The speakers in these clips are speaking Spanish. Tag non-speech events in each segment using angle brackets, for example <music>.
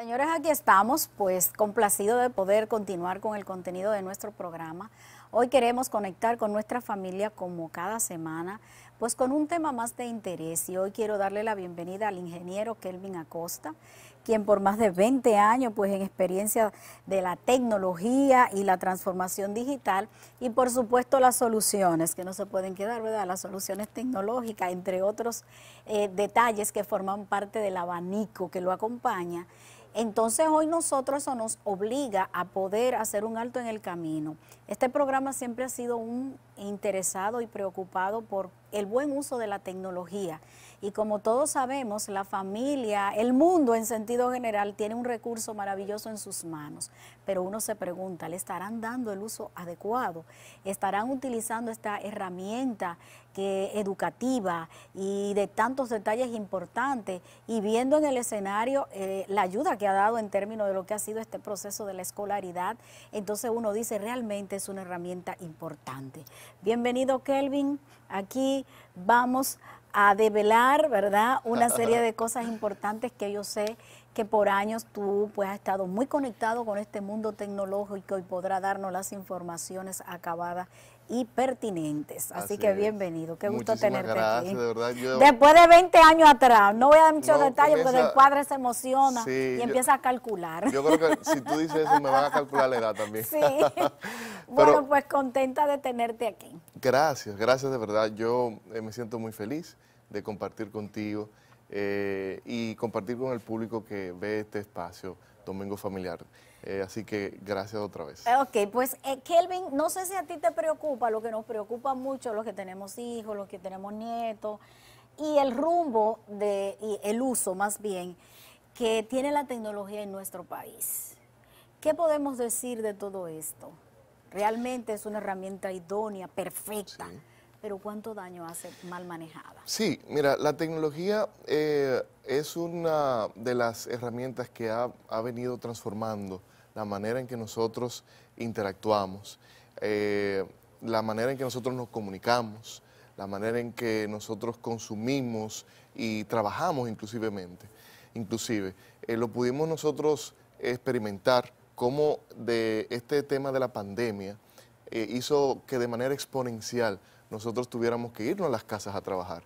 Señores, aquí estamos, pues complacido de poder continuar con el contenido de nuestro programa. Hoy queremos conectar con nuestra familia como cada semana, pues con un tema más de interés y hoy quiero darle la bienvenida al ingeniero Kelvin Acosta, quien por más de 20 años, pues en experiencia de la tecnología y la transformación digital y por supuesto las soluciones, que no se pueden quedar, ¿verdad? Las soluciones tecnológicas, entre otros eh, detalles que forman parte del abanico que lo acompaña. Entonces hoy nosotros eso nos obliga a poder hacer un alto en el camino. Este programa siempre ha sido un interesado y preocupado por el buen uso de la tecnología. Y como todos sabemos, la familia, el mundo en sentido general tiene un recurso maravilloso en sus manos, pero uno se pregunta, ¿le estarán dando el uso adecuado? ¿Estarán utilizando esta herramienta que, educativa y de tantos detalles importantes y viendo en el escenario eh, la ayuda que ha dado en términos de lo que ha sido este proceso de la escolaridad? Entonces uno dice, realmente es una herramienta importante. Bienvenido Kelvin, aquí vamos a develar, ¿verdad? Una serie de cosas importantes que yo sé que por años tú pues has estado muy conectado con este mundo tecnológico y podrá darnos las informaciones acabadas y pertinentes. Así, que bienvenido, qué gusto tenerte aquí. gracias, De verdad, Después de 20 años atrás, no voy a dar muchos detalles pero el padre se emociona y empieza a calcular. Yo creo que si tú dices eso me van a calcular la edad también. <laughs> Sí. Bueno, pues contenta de tenerte aquí. Gracias, gracias de verdad. Yo eh, me siento muy feliz de compartir contigo eh, y compartir con el público que ve este espacio Domingo Familiar. Eh, así que gracias otra vez. Ok, pues Kelvin, no sé si a ti te preocupa, lo que nos preocupa mucho, los que tenemos hijos, los que tenemos nietos, y el rumbo, de, y el uso más bien, que tiene la tecnología en nuestro país. ¿Qué podemos decir de todo esto? Realmente es una herramienta idónea, perfecta. Pero ¿cuánto daño hace mal manejada? Sí, mira, la tecnología eh, es una de las herramientas que ha, venido transformando la manera en que nosotros interactuamos, eh, la manera en que nosotros nos comunicamos, la manera en que nosotros consumimos y trabajamos inclusivemente. Inclusive, eh, lo pudimos nosotros experimentar cómo de este tema de la pandemia eh, hizo que de manera exponencial nosotros tuviéramos que irnos a las casas a trabajar.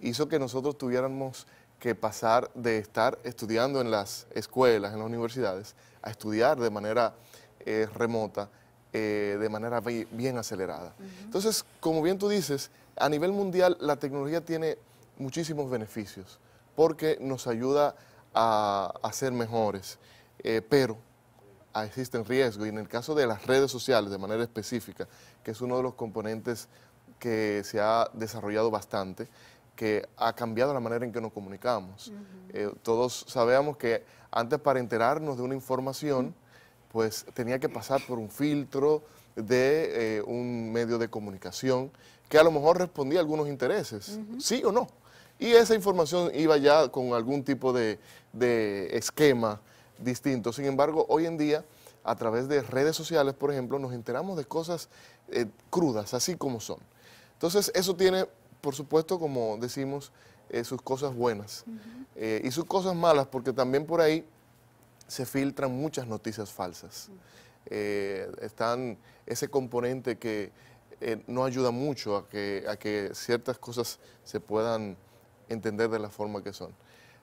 Hizo que nosotros tuviéramos que pasar de estar estudiando en las escuelas, en las universidades, a estudiar de manera eh, remota, eh, de manera bien acelerada. Entonces, como bien tú dices, a nivel mundial la tecnología tiene muchísimos beneficios porque nos ayuda a, ser mejores, pero Ah, existen riesgos. Y en el caso de las redes sociales, de manera específica, que es uno de los componentes que se ha desarrollado bastante, que ha cambiado la manera en que nos comunicamos. Eh, todos sabíamos que antes para enterarnos de una información, pues tenía que pasar por un filtro de eh, un medio de comunicación que a lo mejor respondía a algunos intereses, sí o no. Y esa información iba ya con algún tipo de, de esquema sin embargo, hoy en día, a través de redes sociales, por ejemplo, nos enteramos de cosas eh, crudas, así como son. Entonces, eso tiene, por supuesto, como decimos, eh, sus cosas buenas eh, y sus cosas malas, porque también por ahí se filtran muchas noticias falsas. Está están ese componente que no ayuda mucho a que, a que ciertas cosas se puedan entender de la forma que son.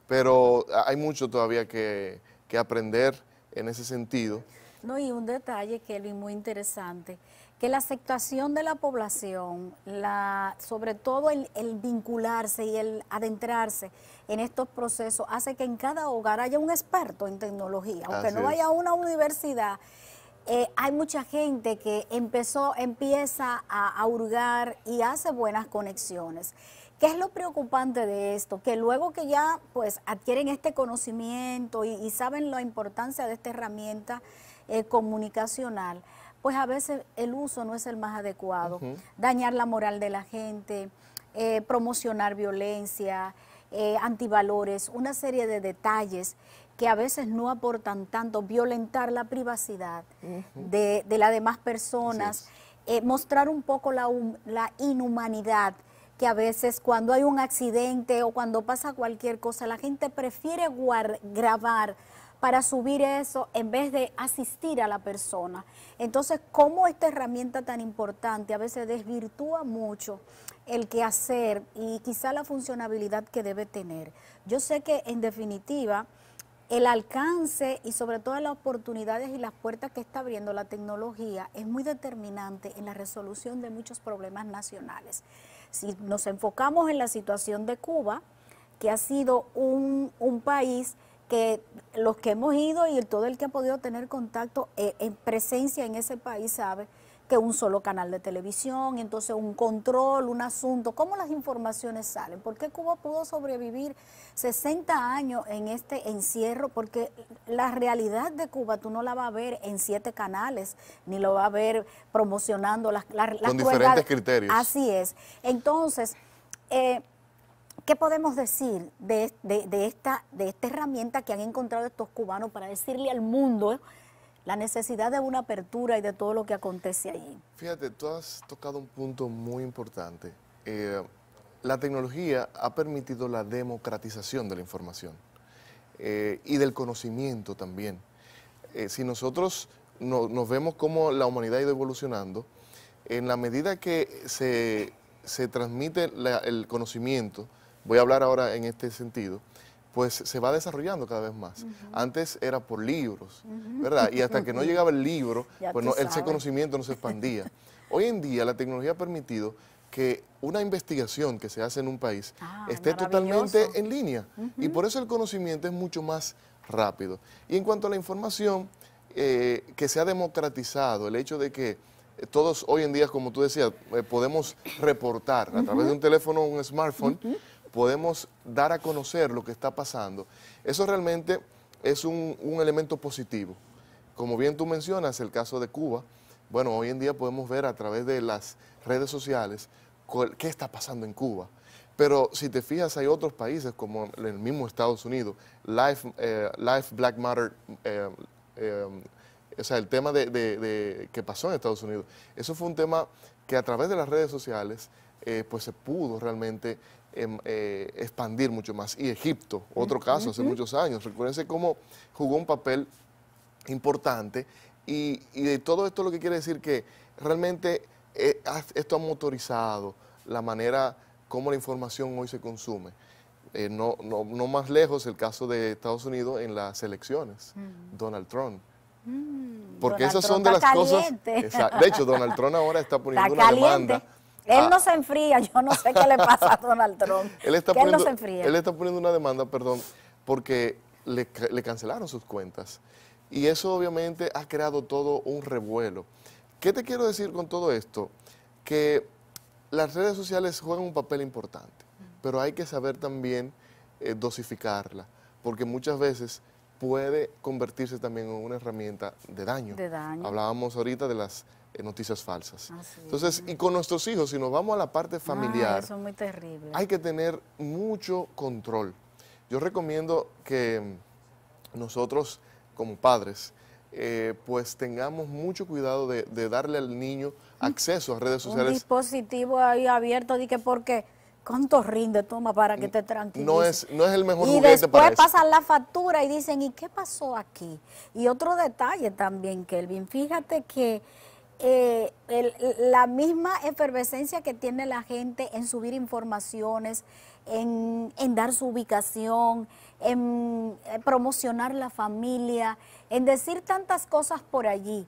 Pero ah, hay mucho todavía que, que aprender en ese sentido. No, y un detalle, Kelvin, muy interesante, que la aceptación de la población, la, sobre todo el, vincularse y el adentrarse en estos procesos, hace que en cada hogar haya un experto en tecnología, aunque no haya una universidad. Eh, hay mucha gente que empezó, empieza a hurgar y hace buenas conexiones. ¿Qué es lo preocupante de esto? Que luego que ya pues adquieren este conocimiento y, saben la importancia de esta herramienta eh, comunicacional, pues a veces el uso no es el más adecuado. Dañar la moral de la gente, eh, promocionar violencia, eh, antivalores, una serie de detalles que a veces no aportan tanto, violentar la privacidad de, las demás personas, mostrar un poco la inhumanidad que a veces cuando hay un accidente o cuando pasa cualquier cosa, la gente prefiere grabar para subir eso en vez de asistir a la persona. Entonces, cómo esta herramienta tan importante a veces desvirtúa mucho el que hacer y quizá la funcionabilidad que debe tener. Yo sé que en definitiva el alcance y sobre todo las oportunidades y las puertas que está abriendo la tecnología es muy determinante en la resolución de muchos problemas nacionales. Si nos enfocamos en la situación de Cuba, que ha sido un, un país que los que hemos ido y todo el que ha podido tener contacto eh, en presencia en ese país sabe que un solo canal de televisión, entonces un control, un asunto, cómo las informaciones salen, por qué Cuba pudo sobrevivir 60 años en este encierro, porque la realidad de Cuba tú no la vas a ver en siete canales, ni lo vas a ver promocionando las, las, Con diferentes criterios. Así es. Entonces, eh, ¿Qué podemos decir de, esta, de esta herramienta que han encontrado estos cubanos para decirle al mundo? la necesidad de una apertura y de todo lo que acontece allí. Fíjate, tú has tocado un punto muy importante. Eh, la tecnología ha permitido la democratización de la información eh, y del conocimiento también. Eh, si nosotros nos vemos cómo la humanidad ha ido evolucionando, en la medida que se, transmite el conocimiento, voy a hablar ahora en este sentido, pues se va desarrollando cada vez más. Antes era por libros, ¿verdad? Y hasta que no <laughs> llegaba el libro, <laughs> pues ese conocimiento no se expandía. <laughs> Hoy en día la tecnología ha permitido que una investigación que se hace en un país ah, esté totalmente en línea. Y por eso el conocimiento es mucho más rápido. Y en cuanto a la información, eh, que se ha democratizado, el hecho de que eh, todos hoy en día, como tú decías, eh, podemos reportar a través de un teléfono o un smartphone, podemos dar a conocer lo que está pasando. Eso realmente es un, elemento positivo. Como bien tú mencionas, el caso de Cuba, bueno, hoy en día podemos ver a través de las redes sociales qué está pasando en Cuba. Pero si te fijas, hay otros países como el mismo Estados Unidos, Life, eh, Black Matter o sea, el tema de, de, que pasó en Estados Unidos. Eso fue un tema que a través de las redes sociales eh, pues se pudo realmente em, eh, expandir mucho más. Y Egipto, otro caso, hace muchos años. Recuérdense cómo jugó un papel importante y, de todo esto lo que quiere decir que realmente eh, esto ha motorizado la manera como la información hoy se consume. No, más lejos el caso de Estados Unidos en las elecciones, mm. Donald Trump. Mm, porque esas son de las cosas. De hecho, Donald Trump ahora está poniendo una demanda. Él no se enfría, yo no sé qué le pasa a Donald Trump. <laughs> él, está poniendo, está poniendo una demanda, perdón, porque le, cancelaron sus cuentas. Y eso obviamente ha creado todo un revuelo. ¿Qué te quiero decir con todo esto? Que las redes sociales juegan un papel importante, pero hay que saber también eh, dosificarla, porque muchas veces puede convertirse también en una herramienta de daño. Hablábamos ahorita de las eh, noticias falsas. Ah, Entonces, y con nuestros hijos, si nos vamos a la parte familiar, hay que tener mucho control. Yo recomiendo que nosotros, como padres, eh, pues tengamos mucho cuidado de, darle al niño <laughs> acceso a redes sociales. Un dispositivo ahí abierto, ¿por que ¿Cuánto rinde? Toma para que te tranquilices. No es, es el mejor y juguete para Y después pasan la factura y dicen, ¿y qué pasó aquí? Y otro detalle también, Kelvin, fíjate que eh, la misma efervescencia que tiene la gente en subir informaciones, en, dar su ubicación, en eh, promocionar la familia, en decir tantas cosas por allí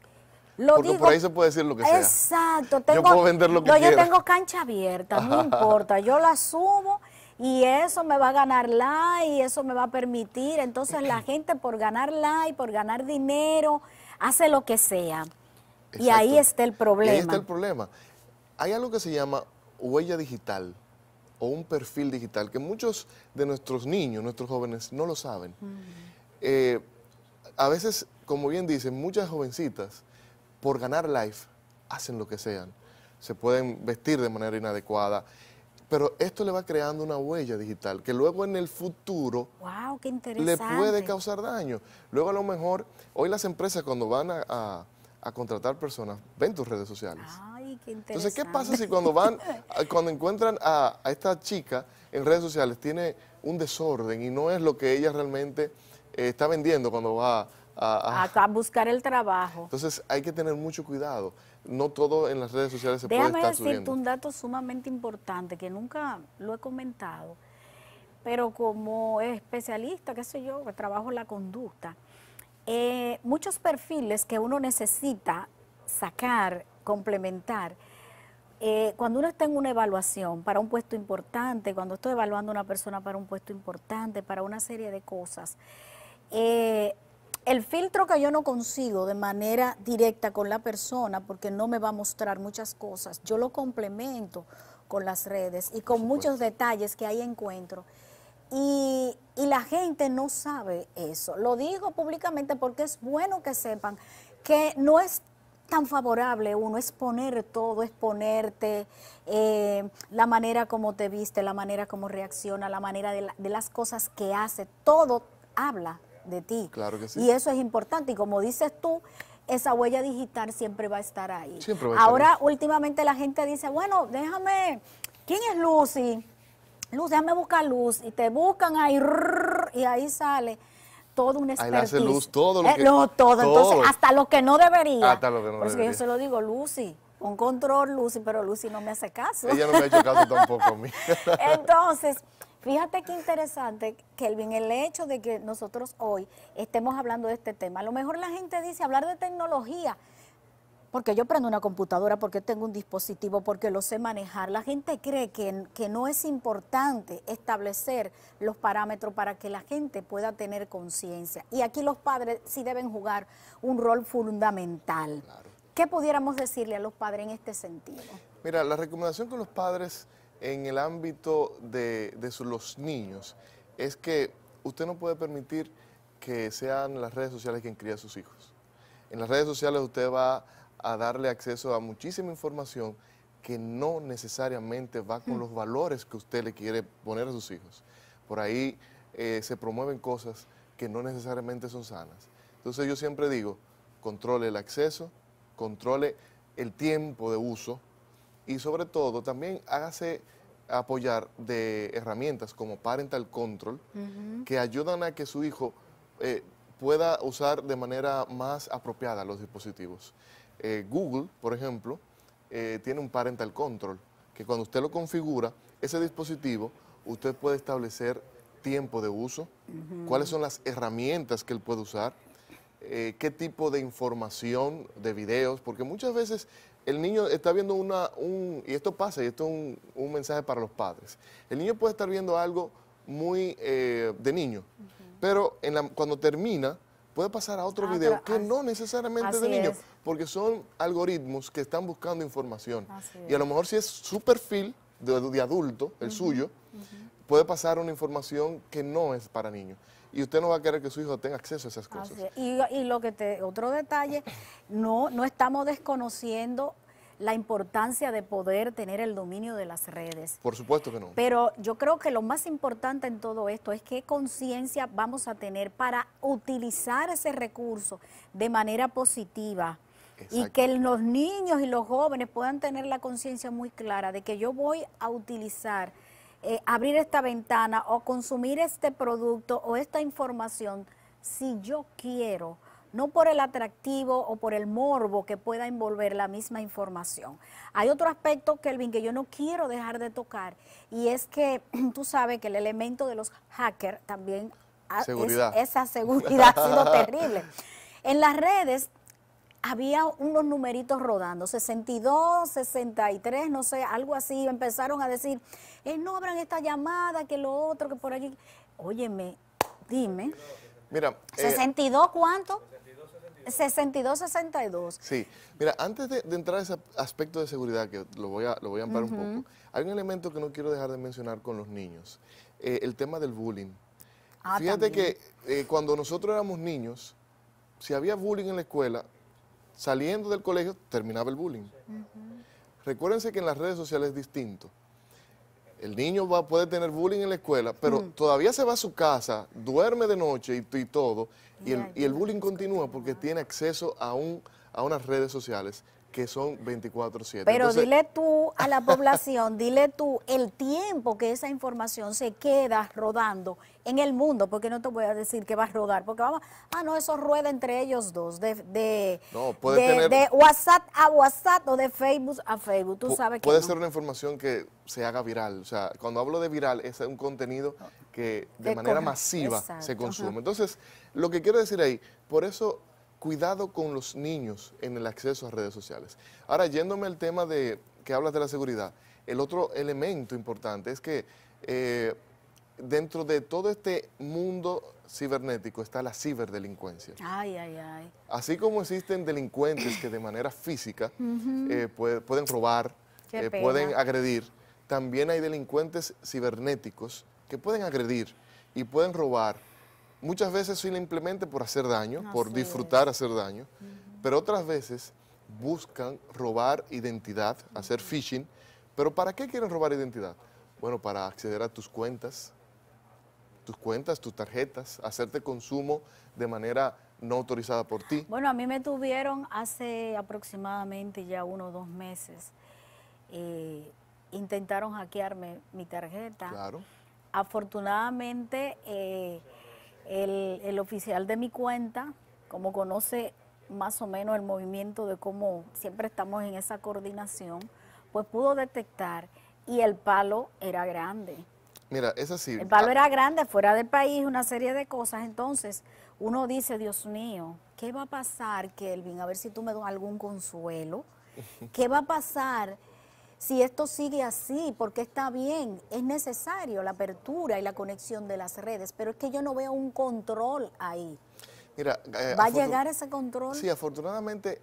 porque por ahí se puede decir lo que sea. Exacto. Tengo, yo puedo vender lo que no, Yo tengo cancha abierta, no importa. Yo la subo y eso me va a ganar like, eso me va a permitir. Entonces la <clears throat> gente por ganar like, por ganar dinero, hace lo que sea. Y ahí está el problema. Y ahí está el problema. Hay algo que se llama huella digital o un perfil digital que muchos de nuestros niños, nuestros jóvenes, no lo saben. Mm. Eh, a veces, como bien dicen, muchas jovencitas por ganar life hacen lo que sean. Se pueden vestir de manera inadecuada. Pero esto le va creando una huella digital que luego en el futuro le puede causar daño. Luego a lo mejor, hoy las empresas cuando van a, contratar personas ven tus redes sociales. Entonces, ¿qué pasa si cuando van, <laughs> cuando encuentran a, esta chica en redes sociales, tiene un desorden y no es lo que ella realmente eh, está vendiendo cuando va a a, buscar el trabajo. Entonces hay que tener mucho cuidado. No todo en las redes sociales se Déjame puede estar decirte un dato sumamente importante que nunca lo he comentado, pero como especialista, qué sé yo, trabajo la conducta, eh, muchos perfiles que uno necesita sacar, complementar, eh, cuando uno está en una evaluación para un puesto importante, cuando estoy evaluando a una persona para un puesto importante, para una serie de cosas, eh, el filtro que yo no consigo de manera directa con la persona, porque no me va a mostrar muchas cosas, yo lo complemento con las redes y con muchos detalles que ahí encuentro. Y, la gente no sabe eso. Lo digo públicamente porque es bueno que sepan que no es tan favorable uno exponer todo, exponerte, eh, la manera como te viste, la manera como reacciona, la manera de las cosas que hace, todo habla de ti. Y eso es importante. Y como dices tú, esa huella digital siempre va a estar ahí. Ahora, últimamente la gente dice, bueno, déjame, ¿quién es Lucy? Luz, déjame buscar luz. Y te buscan ahí, y ahí sale todo un expertise. Ahí hace luz, todo lo no, eh, todo. Entonces, hasta lo que no debería. Hasta lo que no Porque yo se lo digo, Lucy, con control, Lucy, pero Lucy no me hace caso. Ella no me ha hecho caso tampoco a mí. <laughs> Entonces... Fíjate qué interesante, Kelvin, el hecho de que nosotros hoy estemos hablando de este tema. A lo mejor la gente dice hablar de tecnología, porque yo prendo una computadora, porque tengo un dispositivo, porque lo sé manejar. La gente cree que, que no es importante establecer los parámetros para que la gente pueda tener conciencia. Y aquí los padres sí deben jugar un rol fundamental. ¿Qué pudiéramos decirle a los padres en este sentido? Mira, la recomendación con los padres en el ámbito de, los niños es que usted no puede permitir que sean las redes sociales quien cría a sus hijos. En las redes sociales usted va a darle acceso a muchísima información que no necesariamente va con hmm. los valores que usted le quiere poner a sus hijos. Por ahí eh, se promueven cosas que no necesariamente son sanas. Entonces yo siempre digo, controle el acceso, controle el tiempo de uso, y sobre todo también hágase apoyar de herramientas como Parental Control que ayudan a que su hijo eh, pueda usar de manera más apropiada los dispositivos. Eh, Google, por ejemplo, eh, tiene un Parental Control que cuando usted lo configura, ese dispositivo, usted puede establecer tiempo de uso, cuáles son las herramientas que él puede usar, qué tipo de información, de videos, porque muchas veces el niño está viendo una, un, y esto pasa, y esto es un, mensaje para los padres, el niño puede estar viendo algo muy eh, de niño, pero cuando termina puede pasar a otro ah, video que no necesariamente de niño, porque son algoritmos que están buscando información. y a lo mejor si es su perfil de, adulto, el suyo, puede pasar una información que no es para niños. Y usted no va a querer que su hijo tenga acceso a esas cosas. Y, lo que te, otro detalle, no, no estamos desconociendo la importancia de poder tener el dominio de las redes. Por supuesto que no. Pero yo creo que lo más importante en todo esto es qué conciencia vamos a tener para utilizar ese recurso de manera positiva. Y que los niños y los jóvenes puedan tener la conciencia muy clara de que yo voy a utilizar eh, abrir esta ventana o consumir este producto o esta información si yo quiero, no por el atractivo o por el morbo que pueda envolver la misma información. Hay otro aspecto, Kelvin, que yo no quiero dejar de tocar y es que <clears throat> tú sabes que el elemento de los hackers también ah, seguridad. Es, esa seguridad ha sido terrible. <laughs> En las redes había unos numeritos rodando, 62, 63, no sé, algo así, empezaron a decir no abran esta llamada, que lo otro, que por allí. Óyeme, dime. Mira. ¿62 eh, cuánto? 62, 62. Sí, mira, antes de, entrar a ese aspecto de seguridad, que lo voy a, lo voy un poco, hay un elemento que no quiero dejar de mencionar con los niños, eh, el tema del bullying. Ah, Fíjate que eh, cuando nosotros éramos niños, si había bullying en la escuela, saliendo del colegio terminaba el bullying. Recuérdense que en las redes sociales es distinto. El niño va, puede tener bullying en la escuela, pero mm. todavía se va a su casa, duerme de noche y, todo, y, el, y el, bullying continúa porque tiene acceso a, un, a unas redes sociales que son 24-7. Pero dile tú a la <laughs> población, dile tú el tiempo que esa información se queda rodando en el mundo, porque no te voy a decir que va a rodar, porque vamos, ah, no, eso rueda entre ellos dos, de, de, WhatsApp a WhatsApp o de Facebook a Facebook, tú sabes que Puede ser una información que se haga viral, o sea, cuando hablo de viral es un contenido que de manera masiva se consume. Entonces, lo que quiero decir ahí, por eso cuidado con los niños en el acceso a redes sociales. Ahora, yéndome al tema de que hablas de la seguridad, el otro elemento importante es que eh, dentro de todo este mundo cibernético está la ciberdelincuencia. Ay, ay, ay. Así como existen delincuentes que de manera física eh, pueden robar, eh, pueden agredir, también hay delincuentes cibernéticos que pueden agredir y pueden robar muchas veces simplemente por hacer daño, por disfrutar hacer daño, pero otras veces buscan robar identidad, hacer phishing. ¿Pero para qué quieren robar identidad? Bueno, para acceder a tus cuentas, tus cuentas, tus tarjetas, hacerte consumo de manera no autorizada por ti. Bueno, a mí me tuvieron hace aproximadamente ya uno o dos meses. Eh, intentaron hackearme mi tarjeta. Claro. Afortunadamente... Eh, el, oficial de mi cuenta, como conoce más o menos el movimiento de cómo siempre estamos en esa coordinación, pues pudo detectar y el palo era grande. Mira, es sí. El palo ah. era grande, fuera del país, una serie de cosas. Entonces, uno dice, Dios mío, ¿qué va a pasar, Kelvin? A ver si tú me das algún consuelo. <laughs> ¿Qué va a pasar si esto sigue así, porque está bien, es necesario la apertura y la conexión de las redes, pero es que yo no veo un control ahí. Mira, eh, ¿va a llegar ese control? Sí, afortunadamente,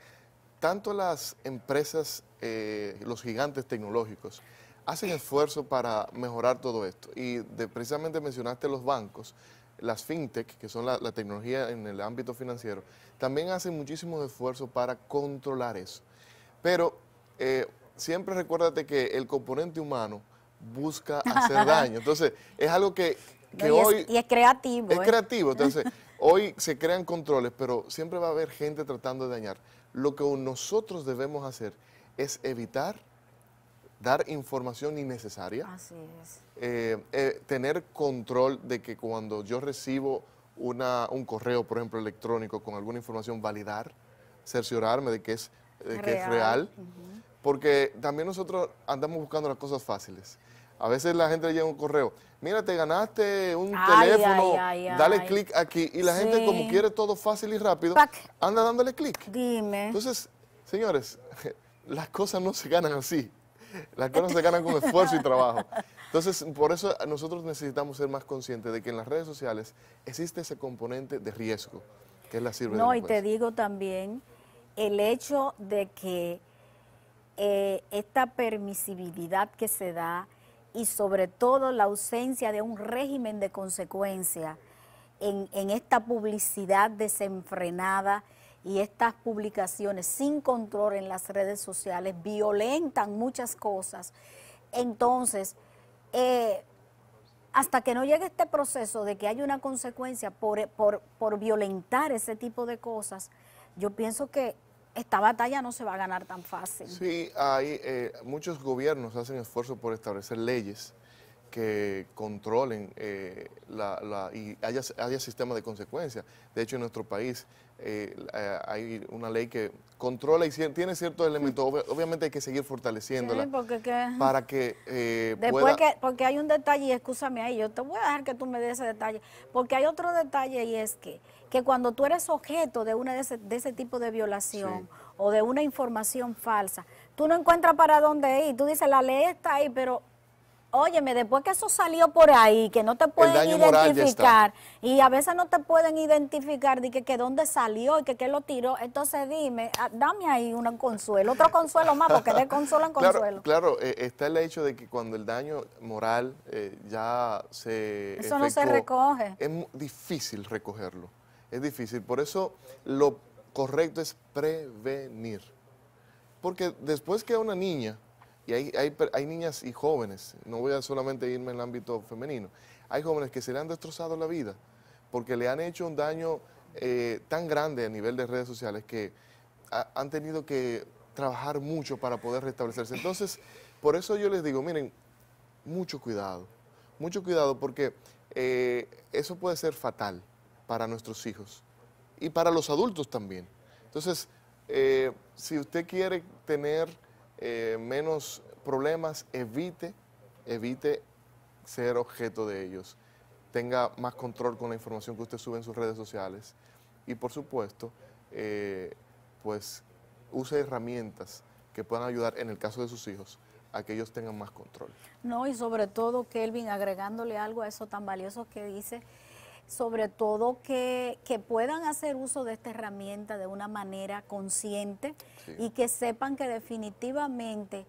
tanto las empresas, eh, los gigantes tecnológicos, hacen esfuerzo para mejorar todo esto. Y precisamente mencionaste los bancos, las fintech, que son la, tecnología en el ámbito financiero, también hacen muchísimos esfuerzos para controlar eso. Pero eh, siempre recuérdate que el componente humano busca hacer daño. Entonces, es algo que, <laughs> hoy... y es creativo. Es ¿eh? creativo. Entonces, <laughs> hoy se crean controles, pero siempre va a haber gente tratando de dañar. Lo que nosotros debemos hacer es evitar dar información innecesaria. Así es. Eh, eh, tener control de que cuando yo recibo una, un correo, por ejemplo, electrónico con alguna información, validar, cerciorarme de que es, real. Que es real porque también nosotros andamos buscando las cosas fáciles. A veces la gente le llega un correo, mira, te ganaste un teléfono, dale clic aquí. Y la gente como quiere todo fácil y rápido, anda dándole clic. Dime. Entonces, señores, <laughs> las cosas no se ganan así. Las cosas se ganan con esfuerzo y trabajo. Entonces, por eso nosotros necesitamos ser más conscientes de que en las redes sociales existe ese componente de riesgo, que es la sirve No, y te digo también el hecho de que eh, esta permisibilidad que se da y sobre todo la ausencia de un régimen de consecuencia en, esta publicidad desenfrenada y estas publicaciones sin control en las redes sociales violentan muchas cosas. Entonces, eh, hasta que no llegue este proceso de que hay una consecuencia por, por violentar ese tipo de cosas, yo pienso que, esta batalla no se va a ganar tan fácil. Sí, hay eh, muchos gobiernos hacen esfuerzo por establecer leyes que controlen eh, la, la, y haya, haya sistema de consecuencias. De hecho, en nuestro país eh, eh, hay una ley que controla y tiene ciertos elementos. obviamente hay que seguir fortaleciéndola. Sí, Para que eh, pueda... porque hay un detalle, y escúchame ahí, yo te voy a dejar que tú me des ese detalle, porque hay otro detalle y es que, que cuando tú eres objeto de, una de, ese, tipo de violación o de una información falsa, tú no encuentras para dónde ir. Tú dices, la ley está ahí, pero Óyeme, después que eso salió por ahí, que no te pueden identificar, y a veces no te pueden identificar de que, dónde salió y que qué lo tiró, entonces dime, ah, dame ahí un consuelo, otro consuelo más, porque de consuelo <laughs> en consuelo. Claro, eh, está el hecho de que cuando el daño moral eh, ya se... Eso no se recoge. Es difícil recogerlo, es difícil. Por eso lo correcto es prevenir. Porque después que una niña y hay, hay, niñas y jóvenes, no voy a solamente irme en el ámbito femenino, hay jóvenes que se le han destrozado la vida porque le han hecho un daño eh, tan grande a nivel de redes sociales que han tenido que trabajar mucho para poder restablecerse. Entonces, por eso yo les digo, miren, mucho cuidado, mucho cuidado porque eh, eso puede ser fatal para nuestros hijos y para los adultos también. Entonces, eh, si usted quiere tener eh, menos problemas, evite, evite ser objeto de ellos. Tenga más control con la información que usted sube en sus redes sociales. Y por supuesto, eh, pues use herramientas que puedan ayudar en el caso de sus hijos a que ellos tengan más control. No, y sobre todo, Kelvin, agregándole algo a eso tan valioso que dice, sobre todo que, puedan hacer uso de esta herramienta de una manera consciente y que sepan que definitivamente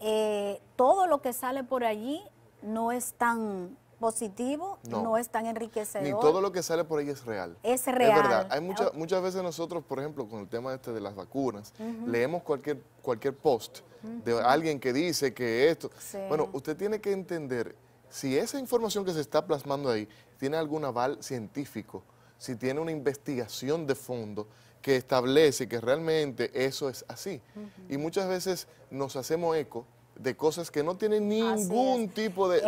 eh, todo lo que sale por allí no es tan positivo, no, es tan enriquecedor. Ni todo lo que sale por allí es real. Es real. Es verdad. Hay muchas muchas veces nosotros, por ejemplo, con el tema este de las vacunas, leemos cualquier, cualquier post de alguien que dice que esto... Bueno, usted tiene que entender si esa información que se está plasmando ahí tiene algún aval científico, si tiene una investigación de fondo que establece que realmente eso es así. Y muchas veces nos hacemos eco de cosas que no tienen ningún tipo de,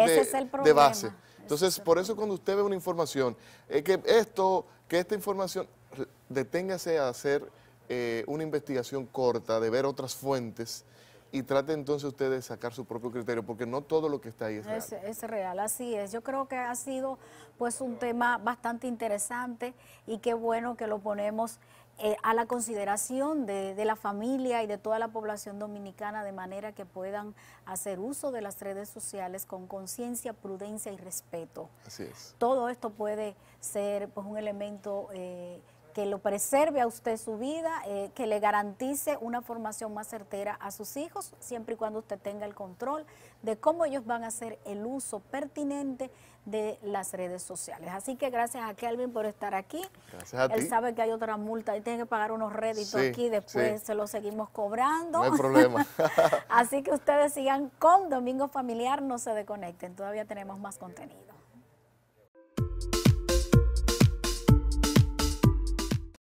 base. Entonces, por eso cuando usted ve una información, es que esto, que esta información, deténgase a hacer eh, una investigación corta, de ver otras fuentes, y trate entonces usted de sacar su propio criterio, porque no todo lo que está ahí es real. Es, real, así es. Yo creo que ha sido pues un tema bastante interesante y qué bueno que lo ponemos eh, a la consideración de, la familia y de toda la población dominicana de manera que puedan hacer uso de las redes sociales con conciencia, prudencia y respeto. Así es. Todo esto puede ser pues, un elemento eh, que lo preserve a usted su vida, eh, que le garantice una formación más certera a sus hijos, siempre y cuando usted tenga el control de cómo ellos van a hacer el uso pertinente de las redes sociales. Así que gracias a Kelvin por estar aquí. Gracias a Él sabe que hay otra multa y tiene que pagar unos réditos aquí, después se los seguimos cobrando. No hay problema. <laughs> Así que ustedes sigan con Domingo Familiar, no se desconecten, todavía tenemos más contenido.